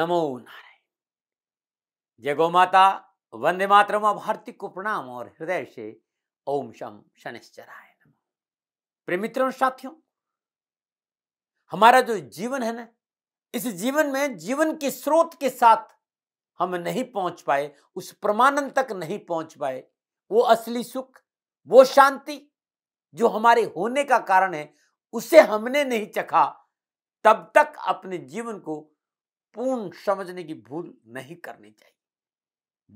नमो नारायण जय माता वंदे मातरम अब हार्दिक को प्रणाम और हृदय से ओम शम शनिश्चराय नमो मित्रों साथियों हमारा जो जीवन है ना इस जीवन में जीवन के स्रोत के साथ हम नहीं पहुंच पाए उस प्रमाणन तक नहीं पहुंच पाए वो असली सुख वो शांति जो हमारे होने का कारण है उसे हमने नहीं चखा तब तक अपने जीवन को पूर्ण समझने की भूल नहीं करनी चाहिए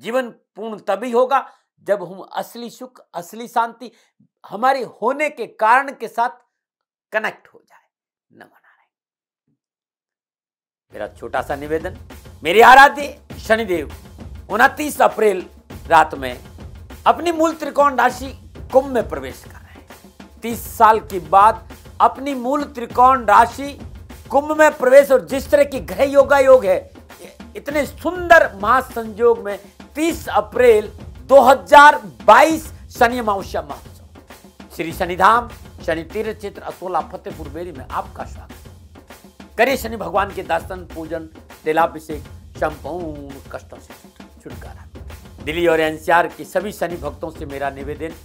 जीवन पूर्ण तभी होगा जब हम असली सुख असली शांति हमारे होने के कारण के साथ कनेक्ट हो जाए न मना रहे मेरा छोटा सा निवेदन मेरी आराध्य शनिदेव उनतीस अप्रैल रात में अपनी मूल त्रिकोण राशि कुंभ में प्रवेश कर रहे हैं तीस साल के बाद अपनी मूल त्रिकोण राशि कुंभ में प्रवेश और जिस तरह की ग्रह योगा योग है इतने सुंदर महासंयोग में 30 अप्रैल 2022 शनि अमावस्या महोत्सव श्री शनिधाम शनि तीर्थ क्षेत्र असोला फतेहपुर बेरी में आपका स्वागत करिए शनि भगवान के दर्शन पूजन तेलाभिषेक संपूर्ण कष्टों से छुटकारा दिल्ली और एनसीआर के सभी शनि भक्तों से मेरा निवेदन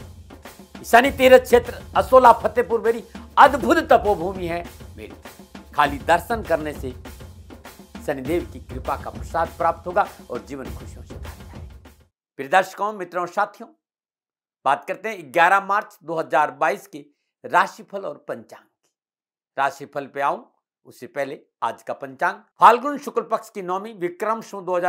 शनि तीर्थ क्षेत्र असोला फतेहपुर मेरी अद्भुत तपोभूमि है मेरी खाली दर्शन करने से शनिदेव की कृपा का प्रसाद प्राप्त होगा और जीवन खुशियों से भर जाएगा प्रिय दर्शकों मित्रों साथियों बात करते हैं 11 मार्च 2022 के राशिफल और पंचांग की राशिफल पे आऊं उससे पहले आज का पंचांग फाल्गुन शुक्ल पक्ष की नौमी विक्रम सु दो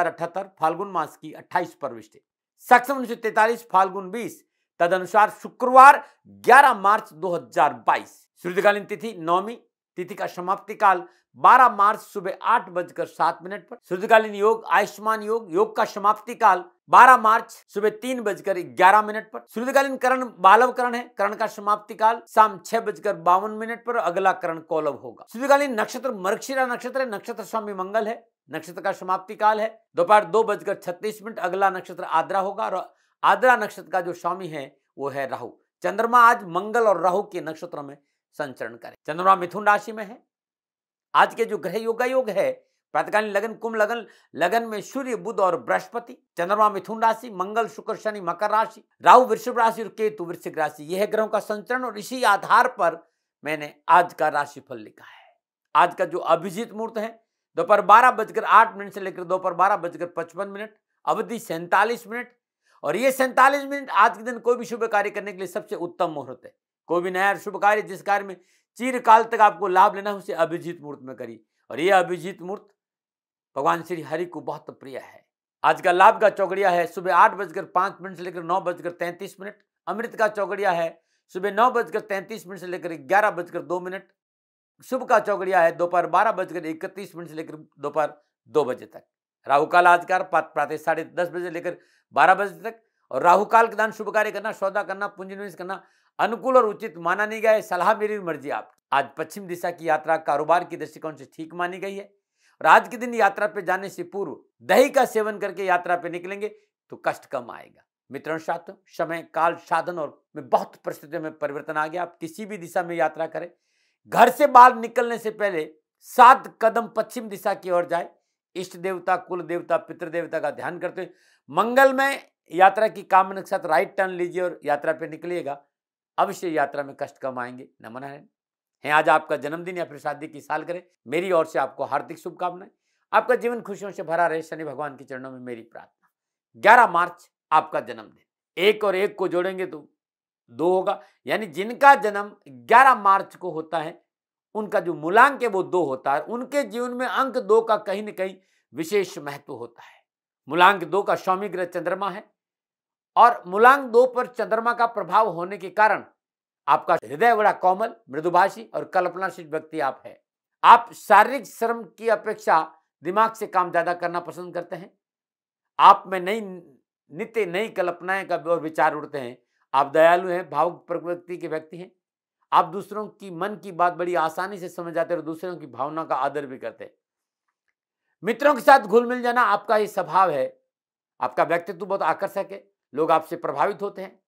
फाल्गुन मास की 28 प्रविष्टि सक्षम उन्नीस तैतालीस फाल्गुन 20 तदनुसार शुक्रवार 11 मार्च 2022 हजार बाईस तिथि नौमी तिथि का समाप्ति काल 12 मार्च सुबह आठ बजकर सात मिनट पर शुद्धकालीन योग आयुष्मान योग योग का समाप्ति काल 12 मार्च सुबह तीन बजकर ग्यारह मिनट पर शुद्धकालीन करण बालव करण है करण का समाप्ति काल शाम छह बजकर बावन मिनट पर अगला करण कौलव होगा शुद्धकालीन नक्षत्र मरक्षिरा नक्षत्र है नक्षत्र स्वामी मंगल है नक्षत्र का समाप्ति काल है दोपहर दो, दो बजकर छत्तीस मिनट अगला नक्षत्र आद्रा होगा और आद्रा नक्षत्र का जो स्वामी है वो है राहु चंद्रमा आज मंगल और राहु के नक्षत्र में संचरण करें चंद्रमा मिथुन राशि में है आज के जो ग्रह योग योग है प्रातकालीन लगन कुंभ लगन लगन में सूर्य बुध और बृहस्पति चंद्रमा मिथुन राशि मंगल शुक्र शनि मकर राशि राहु वृषभ राशि और केतु वृश्चिक राशि यह ग्रहों का संचरण और इसी आधार पर मैंने आज का राशिफल लिखा है आज का जो अभिजीत मुहूर्त है दोपहर बारह बजकर आठ मिनट से लेकर दोपहर बारह बजकर पचपन मिनट अवधि सैंतालीस मिनट और ये सैंतालीस मिनट आज के दिन कोई भी शुभ कार्य करने के लिए सबसे उत्तम मुहूर्त है कोई भी नया शुभ कार्य जिस कार्य में चिरकाल तक आपको लाभ लेना है उसे अभिजीत मूर्त में करिए और ये अभिजीत मूर्त भगवान श्री हरि को बहुत प्रिय है आज का लाभ का चौकड़िया है सुबह आठ बजकर पाँच मिनट से लेकर नौ बजकर तैंतीस मिनट अमृत का चौकड़िया है सुबह नौ बजकर तैंतीस मिनट से लेकर ग्यारह बजकर दो मिनट शुभ का चौकड़िया है दोपहर बारह बजकर इकतीस मिनट से लेकर दोपहर दो बजे तक राहुकाल आज का प्रातः साढ़े दस बजे लेकर बारह बजे तक और राहुकाल के दान शुभ कार्य करना सौदा करना पूंजी निवेश करना अनुकूल और उचित माना नहीं गया है सलाह मेरी मर्जी आप आज पश्चिम दिशा की यात्रा कारोबार के दृष्टिकोण से ठीक मानी गई है और आज के दिन यात्रा पे जाने से पूर्व दही का सेवन करके यात्रा पर निकलेंगे तो कष्ट कम आएगा मित्रों साथ समय काल साधन और में बहुत परिस्थितियों में परिवर्तन आ गया आप किसी भी दिशा में यात्रा करें घर से बाहर निकलने से पहले सात कदम पश्चिम दिशा की ओर जाए इष्ट देवता कुल देवता पितृ देवता का ध्यान करते हुए मंगल में यात्रा की कामना के साथ राइट टर्न लीजिए और यात्रा पर निकलिएगा अवश्य यात्रा में कष्ट कम आएंगे नमन है हैं आज आपका जन्मदिन या फिर शादी की साल करें मेरी ओर से आपको हार्दिक शुभकामनाएं आपका जीवन खुशियों से भरा रहे शनि भगवान के चरणों में मेरी प्रार्थना ग्यारह मार्च आपका जन्मदिन एक और एक को जोड़ेंगे तो दो होगा यानी जिनका जन्म 11 मार्च को होता है उनका जो मूलांक है वो दो होता है उनके जीवन में अंक दो का कहीं ना कहीं विशेष महत्व होता है मूलांक दो का स्वामी ग्रह चंद्रमा है और मूलांग दो पर चंद्रमा का प्रभाव होने के कारण आपका हृदय बड़ा कोमल मृदुभाषी और कल्पनाशील व्यक्ति आप है आप शारीरिक श्रम की अपेक्षा दिमाग से काम ज्यादा करना पसंद करते हैं आप में नई नित्य नई कल्पनाएं का और विचार उड़ते हैं आप दयालु हैं भावुक प्रकृति के व्यक्ति हैं आप दूसरों की मन की बात बड़ी आसानी से समझ जाते हैं और दूसरों की भावना का आदर भी करते हैं मित्रों के साथ घुल मिल जाना आपका ही स्वभाव है आपका व्यक्तित्व बहुत आकर्षक है लोग आपसे प्रभावित होते हैं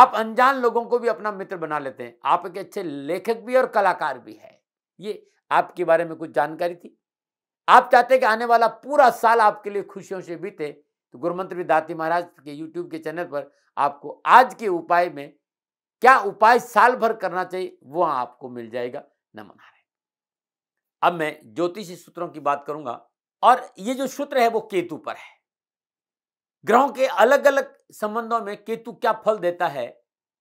आप अनजान लोगों को भी अपना मित्र बना लेते हैं आप एक अच्छे लेखक भी और कलाकार भी है ये आपके बारे में कुछ जानकारी थी आप चाहते हैं कि आने वाला पूरा साल आपके लिए खुशियों से बीते तो गुरुमंत्र दाती महाराज के यूट्यूब के चैनल पर आपको आज के उपाय में क्या उपाय साल भर करना चाहिए वो आपको मिल जाएगा नमन अब मैं ज्योतिषी सूत्रों की बात करूंगा और ये जो सूत्र है वो केतु पर है ग्रहों के अलग अलग संबंधों में केतु क्या फल देता है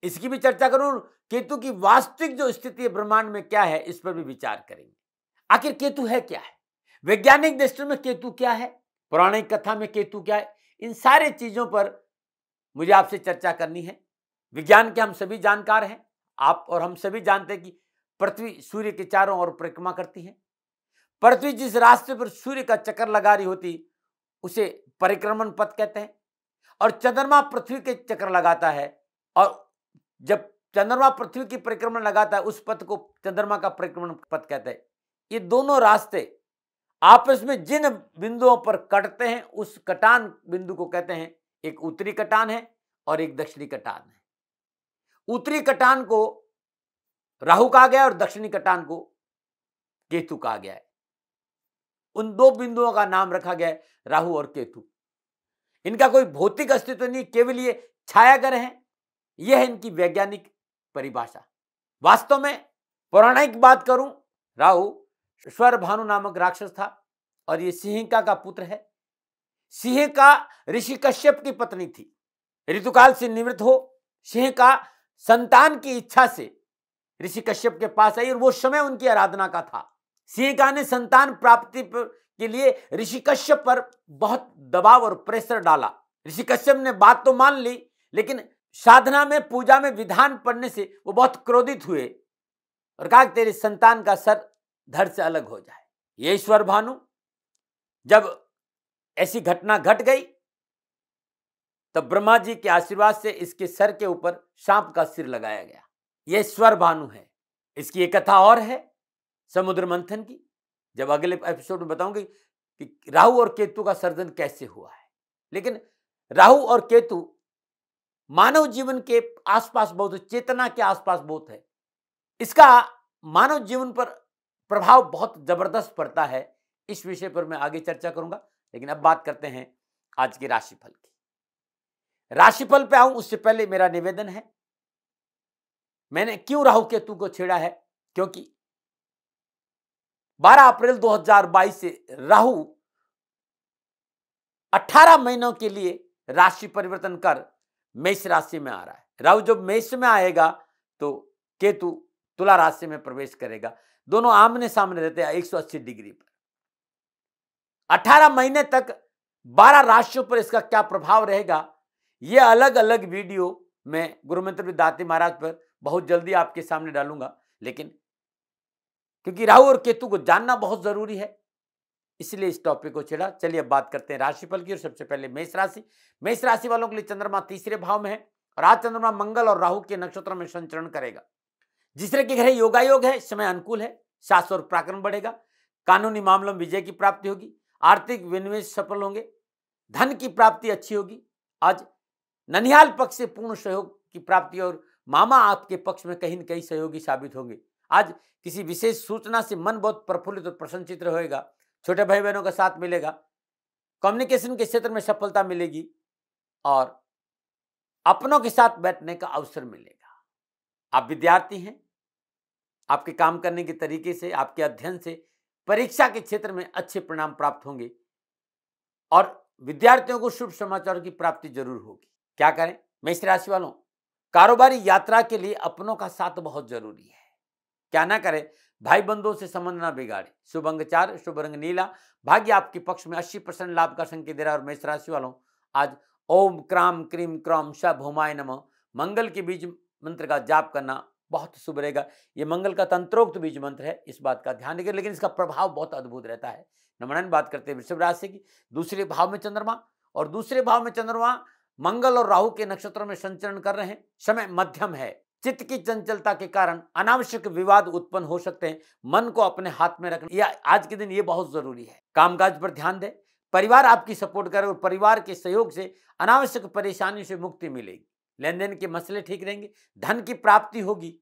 इसकी भी चर्चा करूं केतु की वास्तविक जो स्थिति है ब्रह्मांड में क्या है इस पर भी विचार करेंगे आखिर केतु है क्या है वैज्ञानिक दृष्टि में केतु क्या है पौराणिक कथा में केतु क्या है इन सारे चीजों पर मुझे आपसे चर्चा करनी है विज्ञान के हम सभी जानकार हैं आप और हम सभी जानते हैं कि पृथ्वी सूर्य के चारों ओर परिक्रमा करती है पृथ्वी जिस रास्ते पर सूर्य का चक्कर लगा रही होती उसे परिक्रमण पथ कहते हैं और चंद्रमा पृथ्वी के चक्र लगाता है और जब चंद्रमा पृथ्वी की परिक्रमण लगाता है उस पथ को चंद्रमा का परिक्रमण पथ कहते हैं ये दोनों रास्ते आपस में जिन बिंदुओं पर कटते हैं उस कटान बिंदु को कहते हैं एक उत्तरी कटान है और एक दक्षिणी कटान है उत्तरी कटान को राहु कहा गया और दक्षिणी कटान को केतु कहा गया है उन दो बिंदुओं का नाम रखा गया है राहु और केतु इनका कोई भौतिक अस्तित्व नहीं केवल ये ग्रह हैं यह है इनकी वैज्ञानिक परिभाषा वास्तव में पौराणिक बात करूं राहु स्वर भानु नामक राक्षस था और ये सिंहिका का पुत्र है सिंहिका ऋषि कश्यप की पत्नी थी ऋतुकाल से निवृत्त हो सिंहिका संतान की इच्छा से ऋषि कश्यप के पास आई और वो समय उनकी आराधना का था सिंहिका ने संतान प्राप्ति पर के लिए ऋषि कश्यप पर बहुत दबाव और प्रेशर डाला ऋषि कश्यप ने बात तो मान ली लेकिन साधना में पूजा में विधान पढ़ने से वो बहुत क्रोधित हुए और कहा तेरे संतान का सर धर से अलग हो जाए ये ईश्वर भानु जब ऐसी घटना घट गई तब ब्रह्मा जी के आशीर्वाद से इसके सर के ऊपर सांप का सिर लगाया गया यह स्वर भानु है इसकी एक कथा और है समुद्र मंथन की जब अगले एपिसोड में बताऊंगी कि राहु और केतु का सर्जन कैसे हुआ है लेकिन राहु और केतु मानव जीवन के आसपास बहुत चेतना के आसपास बहुत है इसका मानव जीवन पर प्रभाव बहुत जबरदस्त पड़ता है इस विषय पर मैं आगे चर्चा करूंगा लेकिन अब बात करते हैं आज की राशिफल की राशिफल पे आऊं उससे पहले मेरा निवेदन है मैंने क्यों राहु केतु को छेड़ा है क्योंकि 12 अप्रैल 2022 से राहु 18 महीनों के लिए राशि परिवर्तन कर मेष राशि में आ रहा है राहु जब मेष में आएगा तो केतु तुला राशि में प्रवेश करेगा दोनों आमने सामने रहते हैं 180 डिग्री पर 18 महीने तक 12 राशियों पर इसका क्या प्रभाव रहेगा यह अलग अलग वीडियो गुरु गुरुमंत्र दाती महाराज पर बहुत जल्दी आपके सामने डालूंगा लेकिन क्योंकि राहु और केतु को जानना बहुत ज़रूरी है इसलिए इस टॉपिक को छेड़ा चलिए अब बात करते हैं राशिफल की और सबसे पहले मेष राशि मेष राशि वालों के लिए चंद्रमा तीसरे भाव में है और आज चंद्रमा मंगल और राहु के नक्षत्र में संचरण करेगा जिसरे के घर योगायोग है समय अनुकूल है शास्त्र और प्राकरण बढ़ेगा कानूनी मामलों में विजय की प्राप्ति होगी आर्थिक विनिवेश सफल होंगे धन की प्राप्ति अच्छी होगी आज ननिहाल पक्ष से पूर्ण सहयोग की प्राप्ति और मामा आपके पक्ष में कहीं न कहीं सहयोगी साबित होंगे आज किसी विशेष सूचना से मन बहुत प्रफुल्लित और प्रसन्नचित होएगा छोटे भाई बहनों का साथ मिलेगा कम्युनिकेशन के क्षेत्र में सफलता मिलेगी और अपनों के साथ बैठने का अवसर मिलेगा आप विद्यार्थी हैं आपके काम करने के तरीके से आपके अध्ययन से परीक्षा के क्षेत्र में अच्छे परिणाम प्राप्त होंगे और विद्यार्थियों को शुभ समाचारों की प्राप्ति जरूर होगी क्या करें मैं इस राशि वालों कारोबारी यात्रा के लिए अपनों का साथ बहुत जरूरी है क्या ना करें भाई बंधुओं से संबंध ना बिगाड़े शुभ अंग चार शुभ रंग नीला भाग्य आपके पक्ष में अस्सी परसेंट लाभ का संकेत दे रहा है और मेष राशि वालों आज ओम क्राम क्रीम क्रॉम शब हुमाय नम मंगल के बीज मंत्र का जाप करना बहुत शुभ रहेगा ये मंगल का तंत्रोक्त बीज मंत्र है इस बात का ध्यान रखिए लेकिन इसका प्रभाव बहुत अद्भुत रहता है नमन बात करते हैं वृषभ राशि की दूसरे भाव में चंद्रमा और दूसरे भाव में चंद्रमा मंगल और राहु के नक्षत्रों में संचरण कर रहे हैं समय मध्यम है चित्त की चंचलता के कारण अनावश्यक विवाद उत्पन्न हो सकते हैं मन को अपने हाथ में रखना या आज के दिन ये बहुत जरूरी है कामकाज पर ध्यान दें परिवार आपकी सपोर्ट करे और परिवार के सहयोग से अनावश्यक परेशानियों से मुक्ति मिलेगी लेन देन के मसले ठीक रहेंगे धन की प्राप्ति होगी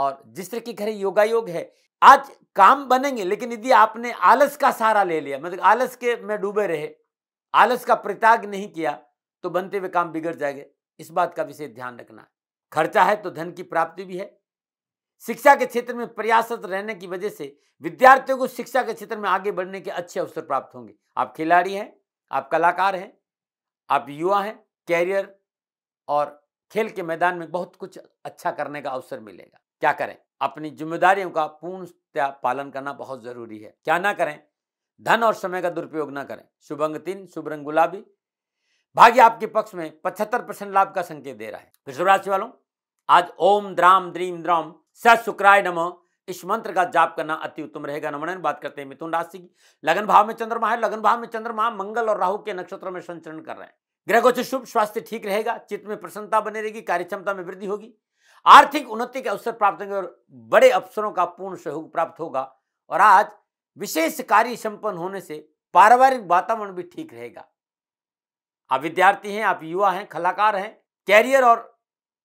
और जिस तरह की घर योगा योग है आज काम बनेंगे लेकिन यदि आपने आलस का सहारा ले लिया मतलब आलस के में डूबे रहे आलस का परित्याग नहीं किया तो बनते हुए काम बिगड़ जाएंगे इस बात का विशेष ध्यान रखना है खर्चा है तो धन की प्राप्ति भी है शिक्षा के क्षेत्र में प्रयासरत रहने की वजह से विद्यार्थियों को शिक्षा के क्षेत्र में आगे बढ़ने के अच्छे अवसर प्राप्त होंगे आप खिलाड़ी हैं आप कलाकार हैं आप युवा हैं कैरियर और खेल के मैदान में बहुत कुछ अच्छा करने का अवसर मिलेगा क्या करें अपनी जिम्मेदारियों का पूर्णतया पालन करना बहुत जरूरी है क्या ना करें धन और समय का दुरुपयोग ना करें शुभ अंग तीन शुभ रंग गुलाबी भाग्य आपके पक्ष में पचहत्तर परसेंट लाभ का संकेत दे रहा है तो शुभ राशि वालों आज ओम द्राम द्रीम द्राम स शुक्राय नम इस मंत्र का जाप करना अति उत्तम रहेगा नमन बात करते हैं मिथुन राशि की लगन भाव में चंद्रमा है लगन भाव में चंद्रमा मंगल और राहु के नक्षत्रों में संचरण कर रहे हैं ग्रह को शुभ स्वास्थ्य ठीक रहेगा चित्त में प्रसन्नता बनी रहेगी कार्य क्षमता में वृद्धि होगी आर्थिक उन्नति के अवसर प्राप्त होंगे और बड़े अवसरों का पूर्ण सहयोग प्राप्त होगा और आज विशेष कार्य संपन्न होने से पारिवारिक वातावरण भी ठीक रहेगा आप हाँ, विद्यार्थी हैं आप युवा हैं कलाकार हैं कैरियर और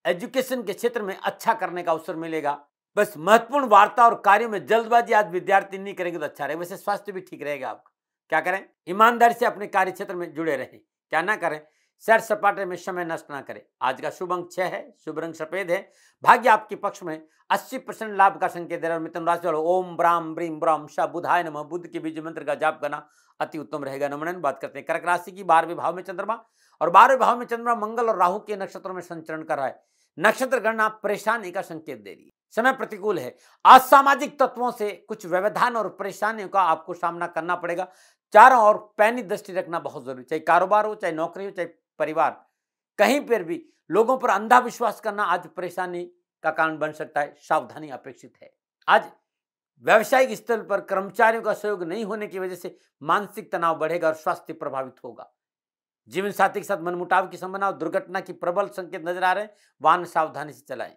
एजुकेशन के क्षेत्र में अच्छा करने का अवसर मिलेगा बस महत्वपूर्ण वार्ता और कार्यों में जल्दबाजी आज विद्यार्थी नहीं करेंगे तो अच्छा रहेगा वैसे स्वास्थ्य भी ठीक रहेगा आपका क्या करें ईमानदारी से अपने कार्य क्षेत्र में जुड़े रहें क्या ना करें सैर सपाटे में समय नष्ट ना करें आज का शुभ अंक छह है शुभ रंग सफेद है भाग्य आपके पक्ष में 80 परसेंट लाभ का संकेत दे रहा है मिथुन राशि वालों ओम ब्राम ब्रीम ब्राम शाह बुधाय नम बुद्ध के बीज मंत्र का जाप करना अति उत्तम रहेगा नमन बात करते हैं कर्क राशि की बारहवें भाव में चंद्रमा और बारहवें भाव में चंद्रमा मंगल और राहु के नक्षत्रों में संचरण कर रहा है नक्षत्र गणना परेशानी का संकेत दे रही है समय प्रतिकूल है असामाजिक तत्वों से कुछ व्यवधान और परेशानियों का आपको सामना करना पड़ेगा चारों और पैनी दृष्टि रखना बहुत जरूरी चाहे कारोबार हो चाहे नौकरी हो चाहे परिवार कहीं पर भी लोगों पर अंधा विश्वास करना आज परेशानी का कारण बन सकता है सावधानी अपेक्षित है आज व्यावसायिक स्तर पर कर्मचारियों का सहयोग नहीं होने की वजह से मानसिक तनाव बढ़ेगा और स्वास्थ्य प्रभावित होगा जीवन साथी के साथ मनमुटाव की संभावना और दुर्घटना की प्रबल संकेत नजर आ रहे हैं वाहन सावधानी से चलाएं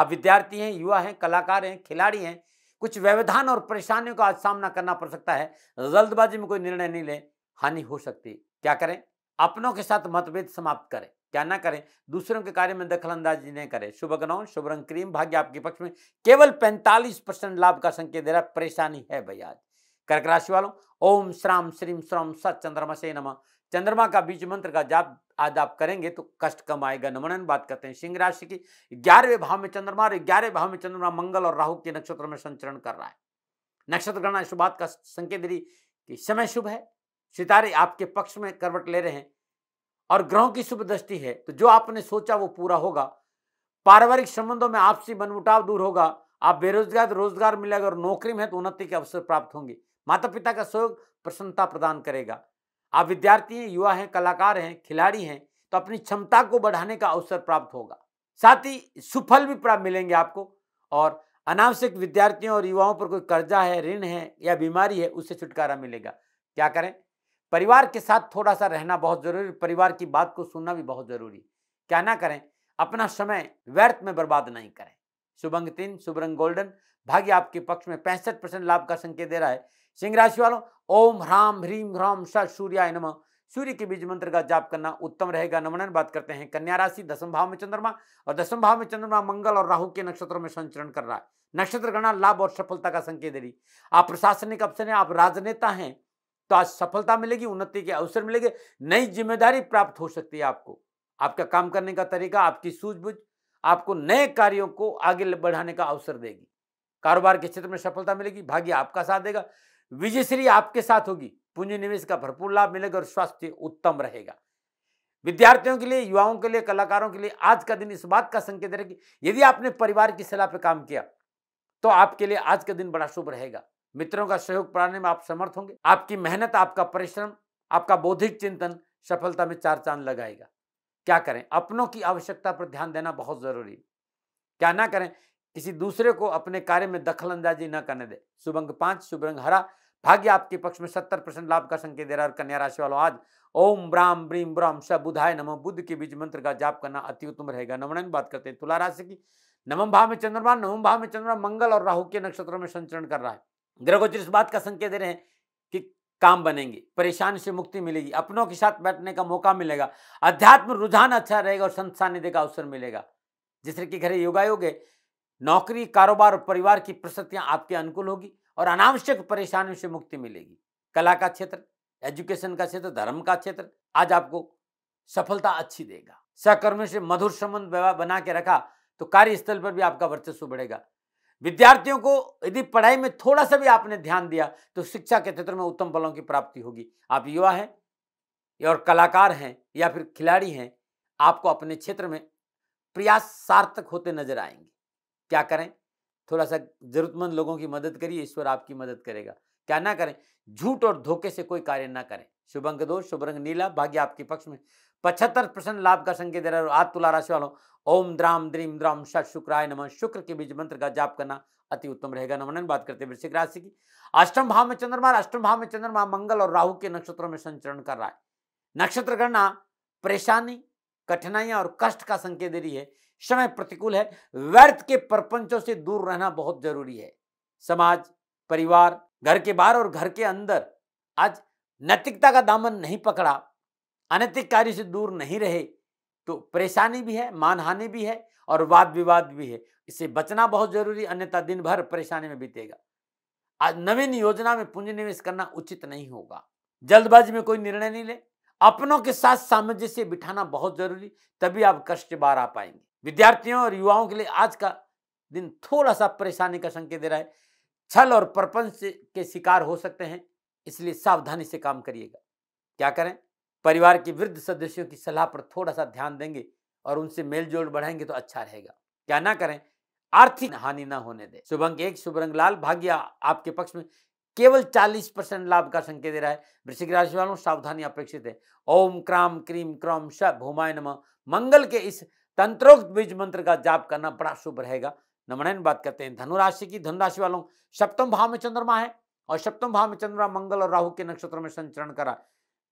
आप विद्यार्थी हैं युवा हैं कलाकार हैं खिलाड़ी हैं कुछ व्यवधान और परेशानियों का आज सामना करना पड़ सकता है जल्दबाजी में कोई निर्णय नहीं लें हानि हो सकती क्या करें अपनों के साथ मतभेद समाप्त करें क्या ना करें दूसरों के कार्य में दखल अंदाजी नहीं करें शुभ गनौन शुभ रंग क्रीम भाग्य आपके पक्ष में केवल 45 परसेंट लाभ का संकेत दे रहा है परेशानी है भाई आज कर्क राशि वालों ओम श्राम श्रीम श्रम सत चंद्रमा से नमा चंद्रमा का बीज मंत्र का जाप आज आप करेंगे तो कष्ट कम आएगा नमनन बात करते हैं सिंह राशि की ग्यारहवें भाव में चंद्रमा और ग्यारहवें भाव में चंद्रमा मंगल और राहु के नक्षत्र में संचरण कर रहा है नक्षत्र गणना शुभ का संकेत दे रही कि समय शुभ है सितारे आपके पक्ष में करवट ले रहे हैं और ग्रहों की शुभ दृष्टि है तो जो आपने सोचा वो पूरा होगा पारिवारिक संबंधों में आपसी मनमुटाव दूर होगा आप बेरोजगार तो रोजगार मिलेगा और नौकरी में है तो उन्नति के अवसर प्राप्त होंगे माता पिता का सहयोग प्रसन्नता प्रदान करेगा आप विद्यार्थी हैं युवा हैं कलाकार हैं खिलाड़ी हैं तो अपनी क्षमता को बढ़ाने का अवसर प्राप्त होगा साथ ही सुफल भी प्राप्त मिलेंगे आपको और अनावश्यक विद्यार्थियों और युवाओं पर कोई कर्जा है ऋण है या बीमारी है उससे छुटकारा मिलेगा क्या करें परिवार के साथ थोड़ा सा रहना बहुत ज़रूरी परिवार की बात को सुनना भी बहुत ज़रूरी क्या ना करें अपना समय व्यर्थ में बर्बाद नहीं करें शुभंग तीन शुभ रंग गोल्डन भाग्य आपके पक्ष में पैंसठ परसेंट लाभ का संकेत दे रहा है सिंह राशि वालों ओम ह्राम ह्रीम ह्राम स सूर्याय नम सूर्य के बीज मंत्र का जाप करना उत्तम रहेगा नमनन बात करते हैं कन्या राशि दसम भाव में चंद्रमा और दसम भाव में चंद्रमा मंगल और राहु के नक्षत्रों में संचरण कर रहा है नक्षत्र गणा लाभ और सफलता का संकेत दे रही आप प्रशासनिक अफसर हैं आप राजनेता हैं तो आज सफलता मिलेगी उन्नति के अवसर मिलेंगे नई जिम्मेदारी प्राप्त हो सकती है आपको आपका काम करने का तरीका आपकी सूझबूझ आपको नए कार्यों को आगे बढ़ाने का अवसर देगी कारोबार के क्षेत्र में सफलता मिलेगी भाग्य आपका साथ देगा विजयश्री आपके साथ होगी पूंजी निवेश का भरपूर लाभ मिलेगा और स्वास्थ्य उत्तम रहेगा विद्यार्थियों के लिए युवाओं के लिए कलाकारों के लिए आज का दिन इस बात का संकेत रहेगी यदि आपने परिवार की सलाह पर काम किया तो आपके लिए आज का दिन बड़ा शुभ रहेगा मित्रों का सहयोग पाने में आप समर्थ होंगे आपकी मेहनत आपका परिश्रम आपका बौद्धिक चिंतन सफलता में चार चांद लगाएगा क्या करें अपनों की आवश्यकता पर ध्यान देना बहुत जरूरी है क्या ना करें किसी दूसरे को अपने कार्य में दखल अंदाजी न करने दे शुभ पांच शुभ रंग हरा भाग्य आपके पक्ष में सत्तर परसेंट लाभ का संकेत दे रहा है और कन्या राशि वालों आज ओम ब्राम ब्रीम ब्राम स बुधाय नमो बुद्ध के बीज मंत्र का जाप करना अति उत्तम रहेगा नमन बात करते हैं तुला राशि की नवम भाव में चंद्रमा नवम भाव में चंद्रमा मंगल और राहु के नक्षत्रों में संचरण कर रहा है ग्रह गोचर इस बात का संकेत दे रहे हैं कि काम बनेंगे परेशान से मुक्ति मिलेगी अपनों के साथ बैठने का मौका मिलेगा अध्यात्म रुझान अच्छा रहेगा और संत सानिध्य का अवसर मिलेगा जिस तरह की घरे योगायोग है नौकरी कारोबार और परिवार की प्रस्तुतियाँ आपके अनुकूल होगी और अनावश्यक परेशानियों से मुक्ति मिलेगी कला का क्षेत्र एजुकेशन का क्षेत्र धर्म का क्षेत्र आज आपको सफलता अच्छी देगा सहकर्मियों से मधुर संबंध बना के रखा तो कार्यस्थल पर भी आपका वर्चस्व बढ़ेगा विद्यार्थियों को यदि पढ़ाई में थोड़ा सा भी आपने ध्यान दिया तो शिक्षा के क्षेत्र में उत्तम फलों की प्राप्ति होगी आप युवा हैं या और कलाकार हैं या फिर खिलाड़ी हैं आपको अपने क्षेत्र में प्रयास सार्थक होते नजर आएंगे क्या करें थोड़ा सा जरूरतमंद लोगों की मदद करिए ईश्वर आपकी मदद करेगा क्या ना करें झूठ और धोखे से कोई कार्य ना करें शुभ अंक दो शुभ रंग नीला भाग्य आपके पक्ष में पचहत्तर परसेंट लाभ का संकेत दे रहा है आज तुला राशि वालों ओम द्राम द्रीम द्राम शत शुक्राय नमः शुक्र के बीज मंत्र का जाप करना अति उत्तम रहेगा नमन बात करते हैं वृश्चिक राशि की अष्टम भाव में चंद्रमा अष्टम भाव में चंद्रमा मंगल और राहु के नक्षत्रों में संचरण कर रहा है नक्षत्र गणना परेशानी कठिनाइयां और कष्ट का संकेत दे रही है समय प्रतिकूल है व्यर्थ के प्रपंचों से दूर रहना बहुत जरूरी है समाज परिवार घर के बाहर और घर के अंदर आज नैतिकता का दामन नहीं पकड़ा अनैतिक कार्य से दूर नहीं रहे तो परेशानी भी है मानहानि भी है और वाद विवाद भी है इससे बचना बहुत जरूरी अन्यथा दिन भर परेशानी में बीतेगा आज नवीन योजना में पूंजी निवेश करना उचित नहीं होगा जल्दबाजी में कोई निर्णय नहीं ले अपनों के साथ सामंजस्य बिठाना बहुत जरूरी तभी आप कष्ट बार आ पाएंगे विद्यार्थियों और युवाओं के लिए आज का दिन थोड़ा सा परेशानी का संकेत दे रहा है छल और प्रपंच के शिकार हो सकते हैं इसलिए सावधानी से काम करिएगा क्या करें परिवार के वृद्ध सदस्यों की सलाह पर थोड़ा सा ध्यान देंगे और उनसे मेल जोल बढ़ाएंगे तो अच्छा रहेगा क्या ना करें आर्थिक हानि ना होने दें शुभंग एक शुभरंग लाल भाग्य आपके पक्ष में केवल 40 परसेंट लाभ का संकेत दे रहा है वृश्चिक राशि वालों सावधानी अपेक्षित है ओम क्राम क्रीम क्रम शुमाय नम मंगल के इस तंत्रोक्त बीज मंत्र का जाप करना बड़ा शुभ रहेगा नमन बात करते हैं धनुराशि की धनुराशि वालों सप्तम भाव में चंद्रमा है और सप्तम भाव में चंद्रमा मंगल और राहु के नक्षत्र में संचरण करा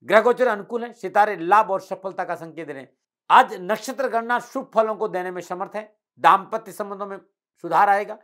ग्रह गोचर अनुकूल है सितारे लाभ और सफलता का संकेत दे रहे आज नक्षत्र गणना शुभ फलों को देने में समर्थ है दाम्पत्य संबंधों में सुधार आएगा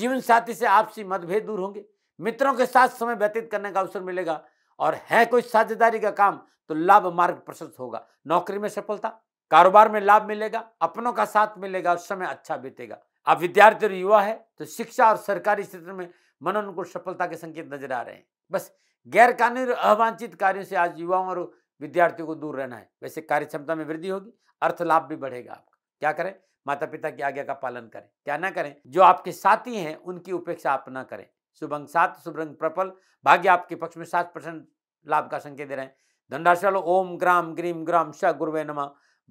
जीवन साथी से आपसी मतभेद दूर होंगे मित्रों के साथ समय व्यतीत करने का अवसर मिलेगा और है कोई साझेदारी का काम तो लाभ मार्ग प्रशस्त होगा नौकरी में सफलता कारोबार में लाभ मिलेगा अपनों का साथ मिलेगा और समय अच्छा बीतेगा आप विद्यार्थी और युवा है तो शिक्षा और सरकारी क्षेत्र में मन उनको सफलता के संकेत नजर आ रहे हैं बस गैर कानूनी और अवांछित कार्यों से आज युवाओं और विद्यार्थियों को दूर रहना है वैसे कार्य क्षमता में वृद्धि होगी अर्थ लाभ भी बढ़ेगा आपका क्या करें माता पिता की आज्ञा का पालन करें क्या ना करें जो आपके साथी हैं उनकी उपेक्षा आप ना करें शुभ सात शुभ रंग प्रपल भाग्य आपके पक्ष में सात परसेंट लाभ का संकेत दे रहे हैं धनराशि वालों ओम ग्राम ग्रीम ग्राम श गुरुवे नमा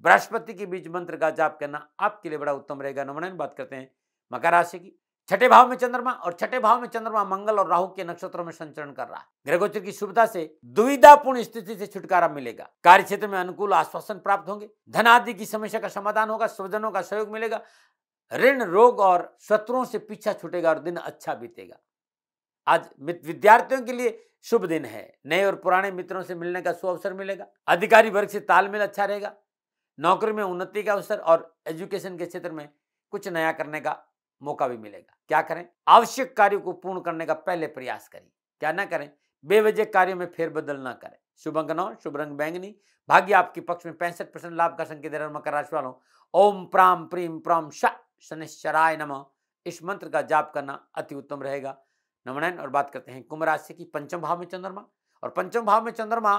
बृहस्पति के बीच मंत्र का जाप करना आपके लिए बड़ा उत्तम रहेगा नमन बात करते हैं मकर राशि की छठे भाव में चंद्रमा और छठे भाव में चंद्रमा मंगल और राहु के नक्षत्रों में संचरण कर रहा है ग्रहोचर की सुविधा से दुविधापूर्ण स्थिति से छुटकारा मिलेगा कार्य क्षेत्र में अनुकूल आश्वासन प्राप्त होंगे धन आदि की समस्या का समाधान होगा स्वजनों का सहयोग मिलेगा ऋण रोग और शत्रुओं से पीछा छुटेगा और दिन अच्छा बीतेगा आज विद्यार्थियों के लिए शुभ दिन है नए और पुराने मित्रों से मिलने का सुअवसर मिलेगा अधिकारी वर्ग से तालमेल अच्छा रहेगा नौकरी में उन्नति का अवसर और एजुकेशन के क्षेत्र में कुछ नया करने का मौका भी मिलेगा क्या करें आवश्यक कार्यों को पूर्ण करने का पहले प्रयास करें क्या ना करें बेवजह कार्यों में फेरबदल ना करें शुभ अंक नौ शुभ रंग बैंगनी भाग्य आपके पक्ष में पैंसठ परसेंट लाभ का संकेत मकर राशि वालों ओम प्राम प्रीम प्राम शनिश्चराय नम इस मंत्र का जाप करना अति उत्तम रहेगा नमनयन और बात करते हैं कुंभ राशि की पंचम भाव में चंद्रमा और पंचम भाव में चंद्रमा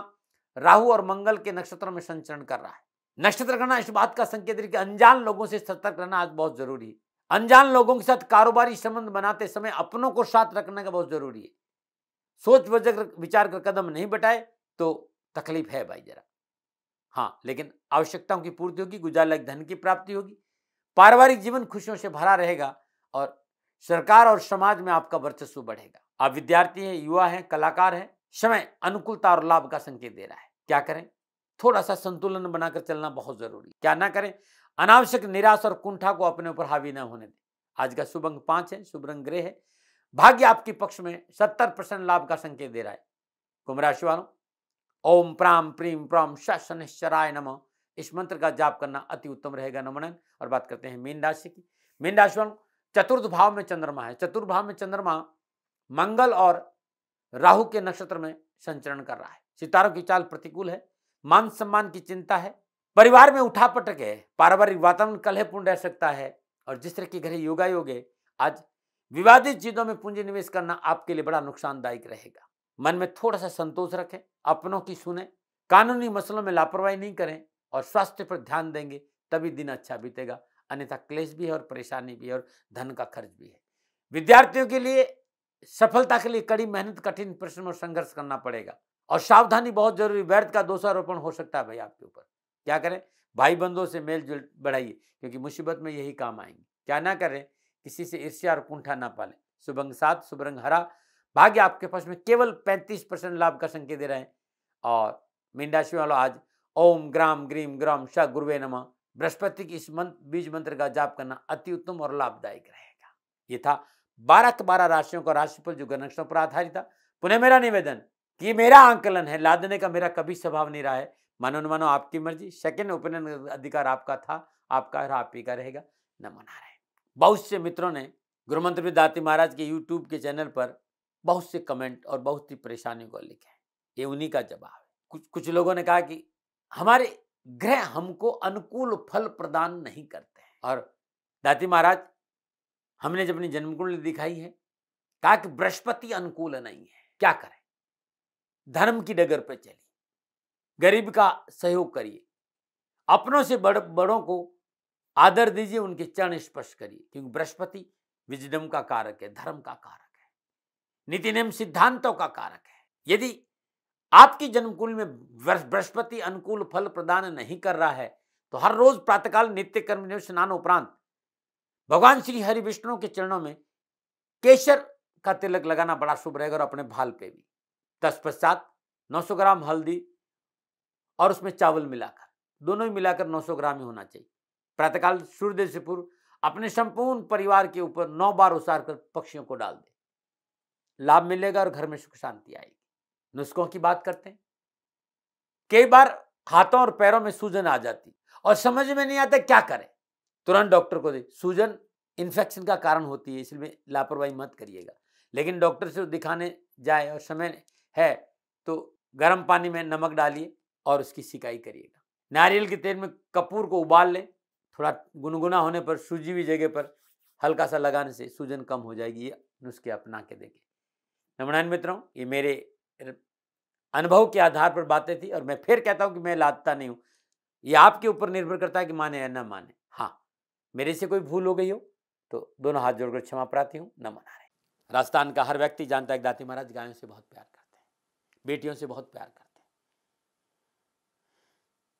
राहु और मंगल के नक्षत्र में संचरण कर रहा है नक्षत्र करना इस बात का संकेत है कि अनजान लोगों से सतर्क रहना आज बहुत जरूरी है अनजान लोगों के साथ कारोबारी संबंध बनाते समय अपनों को साथ रखना का बहुत ज़रूरी है सोच वजह विचार कर कदम नहीं बटाए तो तकलीफ है भाई जरा हाँ लेकिन आवश्यकताओं की पूर्ति होगी गुजार लायक धन की प्राप्ति होगी पारिवारिक जीवन खुशियों से भरा रहेगा और सरकार और समाज में आपका वर्चस्व बढ़ेगा आप विद्यार्थी हैं युवा हैं कलाकार हैं समय अनुकूलता और लाभ का संकेत दे रहा है क्या करें थोड़ा सा संतुलन बनाकर चलना बहुत जरूरी क्या ना करें अनावश्यक निराश और कुंठा को अपने ऊपर हावी न होने दें आज का शुभ अंक पांच है शुभ रंग ग्रह है भाग्य आपके पक्ष में सत्तर परसेंट लाभ का संकेत दे रहा है कुंभ राशि वालों ओम प्राम प्रीम प्राम शनिश्चराय नम इस मंत्र का जाप करना अति उत्तम रहेगा नमनन और बात करते हैं मीन राशि की मीन राशि वालों चतुर्थ भाव में चंद्रमा है चतुर्थ भाव में चंद्रमा मंगल और राहु के नक्षत्र में संचरण कर रहा है सितारों की चाल प्रतिकूल है मान सम्मान की चिंता है परिवार में उठा पटक है पारिवारिक वातावरण कलह पूर्ण रह सकता है और जिस तरह की घरे योगा योग है आज विवादित चीजों में पूंजी निवेश करना आपके लिए बड़ा नुकसानदायक रहेगा मन में थोड़ा सा संतोष रखें अपनों की सुने कानूनी मसलों में लापरवाही नहीं करें और स्वास्थ्य पर ध्यान देंगे तभी दिन अच्छा बीतेगा अन्यथा क्लेश भी है और परेशानी भी है और धन का खर्च भी है विद्यार्थियों के लिए सफलता के लिए कड़ी मेहनत कठिन परिश्रम और संघर्ष करना पड़ेगा और सावधानी बहुत जरूरी व्यर्थ का दोषारोपण हो सकता है भाई आपके ऊपर क्या करें भाई बंधुओं से मेल जुल बढ़ाइए क्योंकि मुसीबत में यही काम आएंगे क्या ना करें किसी से ईर्ष्या और कुंठा ना पालें सुबंग सात सुबरंग हरा भाग्य आपके पास में केवल पैंतीस परसेंट लाभ का संकेत दे रहे हैं और मीनराशि वालों आज ओम ग्राम ग्रीम ग्राम श गुरुवे नमा बृहस्पति की इस मंत्र बीज मंत्र का जाप करना अति उत्तम और लाभदायक रहेगा ये था बारह के बारह राशियों का राशिफल जो गणक्षों पर आधारित था पुनः मेरा निवेदन कि मेरा आंकलन है लादने का मेरा कभी स्वभाव नहीं रहा है मानो न मानो आपकी मर्जी सेकेंड ओपिनियन अधिकार आपका था आपका रहा आप ही का रहेगा न मना रहे बहुत से मित्रों ने गुरुमंत्र दाती महाराज के यूट्यूब के चैनल पर बहुत से कमेंट और बहुत सी परेशानियों को लिखे ये उन्हीं का जवाब है कुछ कुछ लोगों ने कहा कि हमारे ग्रह हमको अनुकूल फल प्रदान नहीं करते हैं और दाती महाराज हमने जब अपनी जन्मकुंडली दिखाई है कहा कि बृहस्पति अनुकूल नहीं है क्या करें धर्म की डगर पर चले गरीब का सहयोग करिए अपनों से बड़ बड़ों को आदर दीजिए उनके चरण स्पर्श करिए क्योंकि बृहस्पति विजडम का कारक है धर्म का कारक है नीति नियम सिद्धांतों का कारक है यदि आपकी जन्मकुल में बृहस्पति अनुकूल फल प्रदान नहीं कर रहा है तो हर रोज प्रातकाल नित्य कर्म स्नान उपरांत भगवान श्री हरि विष्णु के चरणों में केसर का तिलक लगाना बड़ा शुभ रहेगा और अपने भाल पे भी तत्पश्चात 900 ग्राम हल्दी और उसमें चावल मिलाकर दोनों ही मिलाकर 900 ग्राम ही होना चाहिए प्रातःकाल सूर्योदय से पूर्व अपने संपूर्ण परिवार के ऊपर नौ बार उसार कर पक्षियों को डाल दे लाभ मिलेगा और घर में सुख शांति आएगी नुस्खों की बात करते हैं कई बार हाथों और पैरों में सूजन आ जाती और समझ में नहीं आता क्या करें तुरंत डॉक्टर को दे सूजन इन्फेक्शन का कारण होती है इसलिए लापरवाही मत करिएगा लेकिन डॉक्टर से दिखाने जाए और समय है तो गर्म पानी में नमक डालिए और उसकी सिकाई करिएगा नारियल के तेल में कपूर को उबाल लें थोड़ा गुनगुना होने पर सूजी हुई जगह पर हल्का सा लगाने से सूजन कम हो जाएगी ये नुस्खे अपना के देखें नमनायन मित्रों ये मेरे अनुभव के आधार पर बातें थी और मैं फिर कहता हूँ कि मैं लादता नहीं हूँ ये आपके ऊपर निर्भर करता है कि माने या ना माने हाँ मेरे से कोई भूल हो गई हो तो दोनों हाथ जोड़कर क्षमा प्रार्थी हूँ न मना रहे राजस्थान का हर व्यक्ति जानता है दाती महाराज गायों से बहुत प्यार करते हैं बेटियों से बहुत प्यार करते हैं